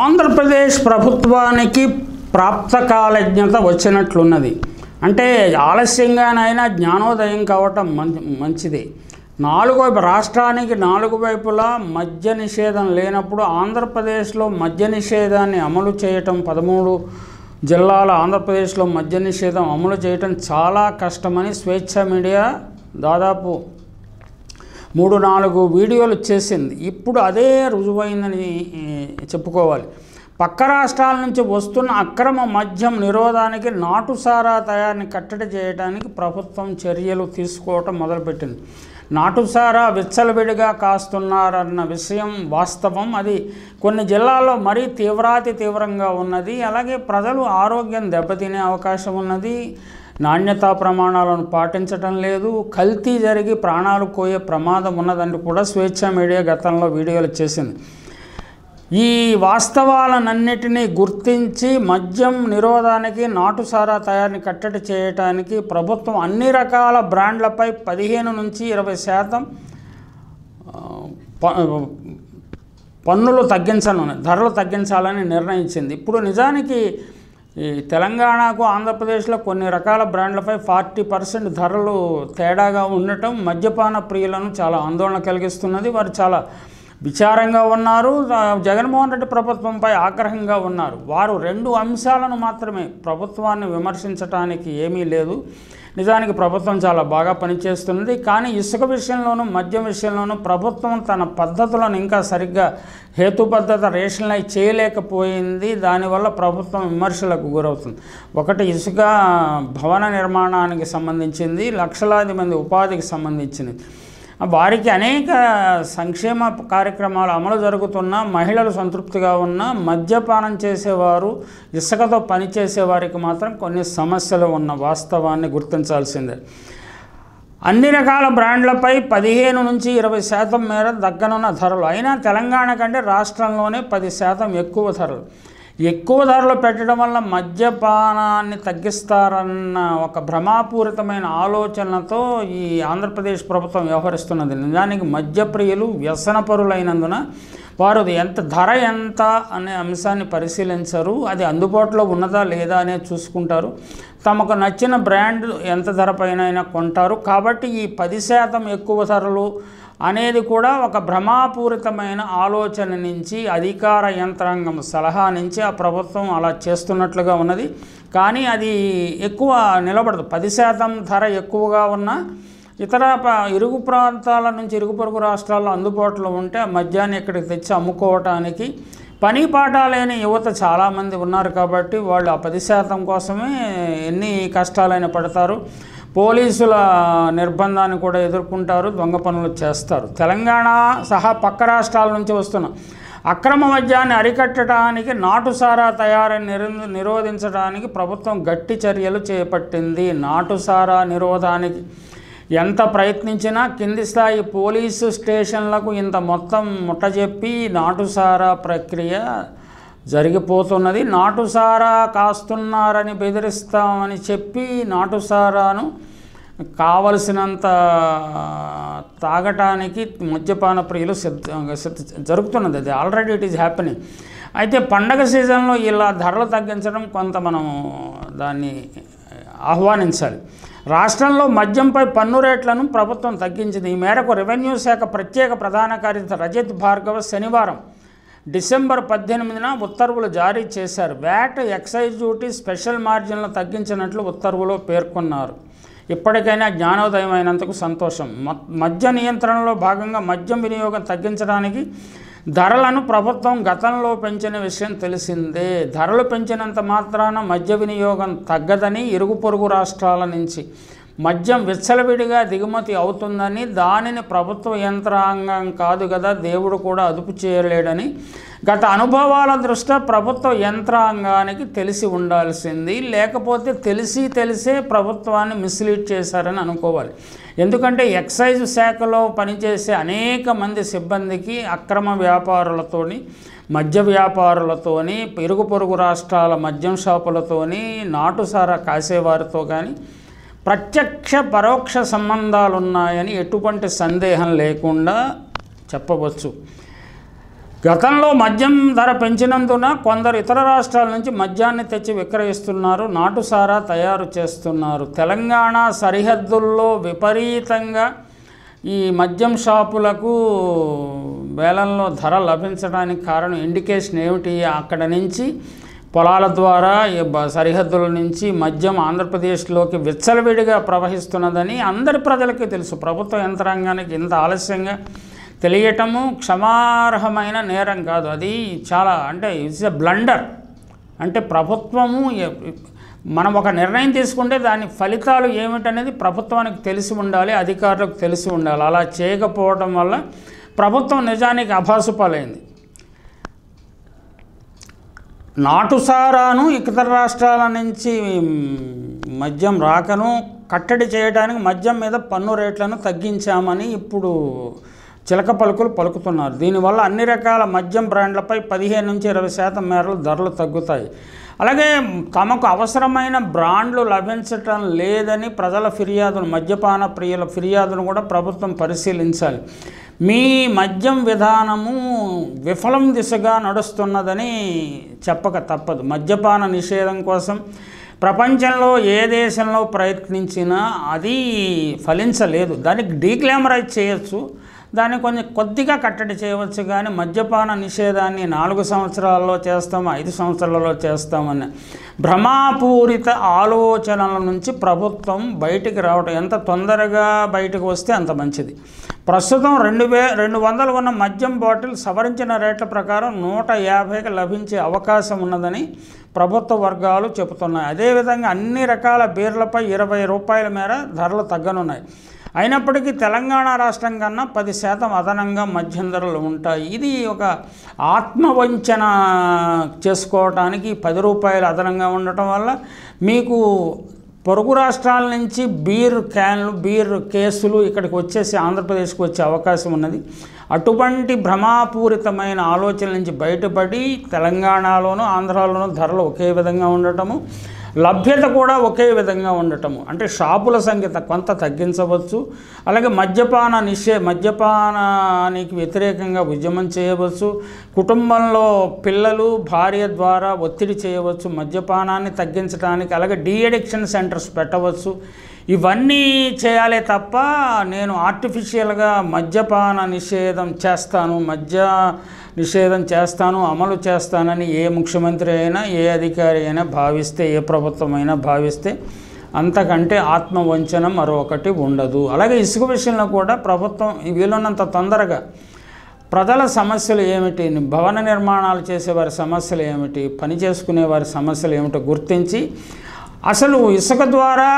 ఆంధ్రప్రదేశ్ ప్రభుత్వానికి ప్రాప్త కాలజ్ఞత వచ్చినట్లున్నది అంటే ఆలస్యంగానైనా జ్ఞానోదయం కావటం మంచిది వైపు రాష్ట్రానికి నాలుగు వైపులా మద్య నిషేధం లేనప్పుడు ఆంధ్రప్రదేశ్లో మద్య నిషేధాన్ని అమలు చేయటం పదమూడు జిల్లాల ఆంధ్రప్రదేశ్లో మద్య నిషేధం అమలు చేయటం చాలా కష్టమని స్వేచ్ఛ మీడియా దాదాపు మూడు నాలుగు వీడియోలు చేసింది ఇప్పుడు అదే రుజువైందని చెప్పుకోవాలి పక్క రాష్ట్రాల నుంచి వస్తున్న అక్రమ మద్యం నిరోధానికి నాటుసారా తయారీని కట్టడి చేయడానికి ప్రభుత్వం చర్యలు తీసుకోవటం మొదలుపెట్టింది నాటుసారా విచ్చలవిడిగా కాస్తున్నారన్న విషయం వాస్తవం అది కొన్ని జిల్లాల్లో మరీ తీవ్రాతి తీవ్రంగా ఉన్నది అలాగే ప్రజలు ఆరోగ్యం దెబ్బతినే అవకాశం ఉన్నది నాణ్యతా ప్రమాణాలను పాటించడం లేదు కల్తీ జరిగి ప్రాణాలు కోయే ప్రమాదం ఉన్నదని కూడా స్వేచ్ఛ మీడియా గతంలో వీడియోలు చేసింది ఈ వాస్తవాలన్నిటినీ గుర్తించి మద్యం నిరోధానికి నాటుసారా తయారీని కట్టడి చేయటానికి ప్రభుత్వం అన్ని రకాల బ్రాండ్లపై పదిహేను నుంచి ఇరవై శాతం పన్నులు తగ్గించాలని ధరలు తగ్గించాలని నిర్ణయించింది ఇప్పుడు నిజానికి ఈ తెలంగాణకు ఆంధ్రప్రదేశ్లో కొన్ని రకాల బ్రాండ్లపై ఫార్టీ పర్సెంట్ ధరలు తేడాగా ఉండటం మద్యపాన ప్రియులను చాలా ఆందోళన కలిగిస్తున్నది వారు చాలా విచారంగా ఉన్నారు జగన్మోహన్ రెడ్డి ప్రభుత్వంపై ఆగ్రహంగా ఉన్నారు వారు రెండు అంశాలను మాత్రమే ప్రభుత్వాన్ని విమర్శించడానికి ఏమీ లేదు నిజానికి ప్రభుత్వం చాలా బాగా పనిచేస్తున్నది కానీ ఇసుక విషయంలోనూ మద్యం విషయంలోనూ ప్రభుత్వం తన పద్ధతులను ఇంకా సరిగ్గా హేతుబద్ధత రేషనలైజ్ చేయలేకపోయింది దానివల్ల ప్రభుత్వం విమర్శలకు గురవుతుంది ఒకటి ఇసుక భవన నిర్మాణానికి సంబంధించింది లక్షలాది మంది ఉపాధికి సంబంధించినది వారికి అనేక సంక్షేమ కార్యక్రమాలు అమలు జరుగుతున్నా మహిళలు సంతృప్తిగా ఉన్నా మద్యపానం చేసేవారు ఇసుకతో పనిచేసేవారికి మాత్రం కొన్ని సమస్యలు ఉన్న వాస్తవాన్ని గుర్తించాల్సిందే అన్ని రకాల బ్రాండ్లపై పదిహేను నుంచి ఇరవై శాతం మేర దగ్గనున్న ధరలు అయినా తెలంగాణ కంటే రాష్ట్రంలోనే పది శాతం ఎక్కువ ధరలు ఎక్కువ ధరలు పెట్టడం వల్ల మద్యపానాన్ని తగ్గిస్తారన్న ఒక భ్రమాపూరితమైన ఆలోచనతో ఈ ఆంధ్రప్రదేశ్ ప్రభుత్వం వ్యవహరిస్తున్నది నిజానికి మద్యప్రియులు వ్యసనపరులైనందున వారు ఎంత ధర ఎంత అనే అంశాన్ని పరిశీలించరు అది అందుబాటులో ఉన్నదా లేదా అనేది చూసుకుంటారు తమకు నచ్చిన బ్రాండ్ ఎంత ధర పైన కొంటారు కాబట్టి ఈ పది శాతం ఎక్కువ ధరలు అనేది కూడా ఒక భ్రమాపూరితమైన ఆలోచన నుంచి అధికార యంత్రాంగం సలహా నుంచి ఆ ప్రభుత్వం అలా చేస్తున్నట్లుగా ఉన్నది కానీ అది ఎక్కువ నిలబడదు పది శాతం ధర ఎక్కువగా ఉన్న ఇతర ఇరుగు ప్రాంతాల నుంచి ఇరుగు పొరుగు రాష్ట్రాల్లో అందుబాటులో ఉంటే మద్యాన్ని ఇక్కడికి తెచ్చి అమ్ముకోవటానికి పని పాట లేని యువత చాలామంది ఉన్నారు కాబట్టి వాళ్ళు ఆ పది శాతం కోసమే ఎన్ని కష్టాలైన పడతారు పోలీసుల నిర్బంధాన్ని కూడా ఎదుర్కొంటారు దొంగ పనులు చేస్తారు తెలంగాణ సహా పక్క రాష్ట్రాల నుంచి వస్తున్న అక్రమ మద్యాన్ని అరికట్టడానికి నాటుసారా తయారీ నిర నిరోధించడానికి ప్రభుత్వం గట్టి చర్యలు చేపట్టింది నాటుసారా నిరోధానికి ఎంత ప్రయత్నించినా కింది స్థాయి పోలీసు స్టేషన్లకు ఇంత మొత్తం ముట్టజెప్పి నాటుసారా ప్రక్రియ జరిగిపోతున్నది నాటుసారా కాస్తున్నారని బెదిరిస్తామని చెప్పి నాటుసారాను కావలసినంత తాగటానికి మద్యపాన ప్రియులు సిద్ధ జరుగుతున్నది అది ఆల్రెడీ ఇట్ ఈజ్ హ్యాపీనింగ్ అయితే పండగ సీజన్లో ఇలా ధరలు తగ్గించడం కొంత మనం దాన్ని ఆహ్వానించాలి రాష్ట్రంలో మద్యంపై పన్ను రేట్లను ప్రభుత్వం తగ్గించింది ఈ మేరకు రెవెన్యూ శాఖ ప్రత్యేక ప్రధాన కార్యదర్శి రజత్ భార్గవ శనివారం డిసెంబర్ పద్దెనిమిదిన ఉత్తర్వులు జారీ చేశారు వ్యాట్ ఎక్సైజ్ డ్యూటీ స్పెషల్ మార్జిన్లు తగ్గించినట్లు ఉత్తర్వులో పేర్కొన్నారు ఇప్పటికైనా జ్ఞానోదయం అయినందుకు సంతోషం మద్య నియంత్రణలో భాగంగా మద్యం వినియోగం తగ్గించడానికి ధరలను ప్రభుత్వం గతంలో పెంచిన విషయం తెలిసిందే ధరలు పెంచినంత మాత్రాన మద్య వినియోగం తగ్గదని ఇరుగు పొరుగు రాష్ట్రాల నుంచి మద్యం విచ్చలవిడిగా దిగుమతి అవుతుందని దానిని ప్రభుత్వ యంత్రాంగం కాదు కదా దేవుడు కూడా అదుపు చేయలేడని గత అనుభవాల దృష్ట్యా ప్రభుత్వ యంత్రాంగానికి తెలిసి ఉండాల్సింది లేకపోతే తెలిసి తెలిసే ప్రభుత్వాన్ని మిస్లీడ్ చేశారని అనుకోవాలి ఎందుకంటే ఎక్సైజ్ శాఖలో పనిచేసే అనేక మంది సిబ్బందికి అక్రమ వ్యాపారులతోని మద్య వ్యాపారులతోని పెరుగు పొరుగు రాష్ట్రాల మద్యం షాపులతోని నాటుసారా కాసేవారితో కానీ ప్రత్యక్ష పరోక్ష సంబంధాలున్నాయని ఎటువంటి సందేహం లేకుండా చెప్పవచ్చు గతంలో మద్యం ధర పెంచినందున కొందరు ఇతర రాష్ట్రాల నుంచి మద్యాన్ని తెచ్చి విక్రయిస్తున్నారు నాటుసారా తయారు చేస్తున్నారు తెలంగాణ సరిహద్దుల్లో విపరీతంగా ఈ మద్యం షాపులకు వేలంలో ధర లభించడానికి కారణం ఇండికేషన్ ఏమిటి అక్కడ నుంచి పొలాల ద్వారా సరిహద్దుల నుంచి మద్యం ఆంధ్రప్రదేశ్లోకి విచ్చలవిడిగా ప్రవహిస్తున్నదని అందరి ప్రజలకి తెలుసు ప్రభుత్వ యంత్రాంగానికి ఇంత ఆలస్యంగా తెలియటము క్షమార్హమైన నేరం కాదు అది చాలా అంటే ఇట్స్ ఎ బ్లండర్ అంటే ప్రభుత్వము మనం ఒక నిర్ణయం తీసుకుంటే దాని ఫలితాలు ఏమిటనేది ప్రభుత్వానికి తెలిసి ఉండాలి అధికారులకు తెలిసి ఉండాలి అలా చేయకపోవడం వల్ల ప్రభుత్వం నిజానికి అభాసుపాలైంది నాటుసారాను ఇతర రాష్ట్రాల నుంచి మద్యం రాకను కట్టడి చేయడానికి మద్యం మీద పన్ను రేట్లను తగ్గించామని ఇప్పుడు చిలక పలుకులు పలుకుతున్నారు దీనివల్ల అన్ని రకాల మద్యం బ్రాండ్లపై పదిహేను నుంచి ఇరవై శాతం మేరలు ధరలు తగ్గుతాయి అలాగే తమకు అవసరమైన బ్రాండ్లు లభించటం లేదని ప్రజల ఫిర్యాదును మద్యపాన ప్రియుల ఫిర్యాదును కూడా ప్రభుత్వం పరిశీలించాలి మీ మద్యం విధానము విఫలం దిశగా నడుస్తున్నదని చెప్పక తప్పదు మద్యపాన నిషేధం కోసం ప్రపంచంలో ఏ దేశంలో ప్రయత్నించినా అది ఫలించలేదు దానికి డీగ్లామరైజ్ చేయొచ్చు దాన్ని కొంచెం కొద్దిగా కట్టడి చేయవచ్చు కానీ మద్యపాన నిషేధాన్ని నాలుగు సంవత్సరాల్లో చేస్తాం ఐదు సంవత్సరాలలో చేస్తామని భ్రమాపూరిత ఆలోచనల నుంచి ప్రభుత్వం బయటికి రావడం ఎంత తొందరగా బయటకు వస్తే అంత మంచిది ప్రస్తుతం రెండు వే రెండు వందలు ఉన్న మద్యం బాటిల్ సవరించిన రేట్ల ప్రకారం నూట యాభైకి లభించే అవకాశం ఉన్నదని ప్రభుత్వ వర్గాలు చెబుతున్నాయి అదేవిధంగా అన్ని రకాల బీర్లపై ఇరవై రూపాయల మేర ధరలు తగ్గనున్నాయి అయినప్పటికీ తెలంగాణ రాష్ట్రం కన్నా పది శాతం అదనంగా మద్యం ధరలు ఉంటాయి ఇది ఒక ఆత్మవంచన చేసుకోవటానికి పది రూపాయలు అదనంగా ఉండటం వల్ల మీకు పొరుగు రాష్ట్రాల నుంచి బీర్ క్యాన్లు బీర్ కేసులు ఇక్కడికి వచ్చేసి ఆంధ్రప్రదేశ్కి వచ్చే అవకాశం ఉన్నది అటువంటి భ్రమాపూరితమైన ఆలోచనల నుంచి బయటపడి తెలంగాణలోనూ ఆంధ్రాలోనూ ధరలు ఒకే విధంగా ఉండటము లభ్యత కూడా ఒకే విధంగా ఉండటము అంటే షాపుల సంఖ్య కొంత తగ్గించవచ్చు అలాగే మద్యపాన నిషే మద్యపానానికి వ్యతిరేకంగా ఉద్యమం చేయవచ్చు కుటుంబంలో పిల్లలు భార్య ద్వారా ఒత్తిడి చేయవచ్చు మద్యపానాన్ని తగ్గించడానికి అలాగే డీఎడిక్షన్ సెంటర్స్ పెట్టవచ్చు ఇవన్నీ చేయాలే తప్ప నేను ఆర్టిఫిషియల్గా మద్యపాన నిషేధం చేస్తాను మద్య నిషేధం చేస్తాను అమలు చేస్తానని ఏ ముఖ్యమంత్రి అయినా ఏ అధికారి అయినా భావిస్తే ఏ ప్రభుత్వమైనా భావిస్తే అంతకంటే ఆత్మవంచన మరొకటి ఉండదు అలాగే ఇసుక విషయంలో కూడా ప్రభుత్వం వీలున్నంత తొందరగా ప్రజల సమస్యలు ఏమిటి భవన నిర్మాణాలు చేసేవారి సమస్యలు ఏమిటి పని చేసుకునే వారి సమస్యలు ఏమిటో గుర్తించి అసలు ఇసుక ద్వారా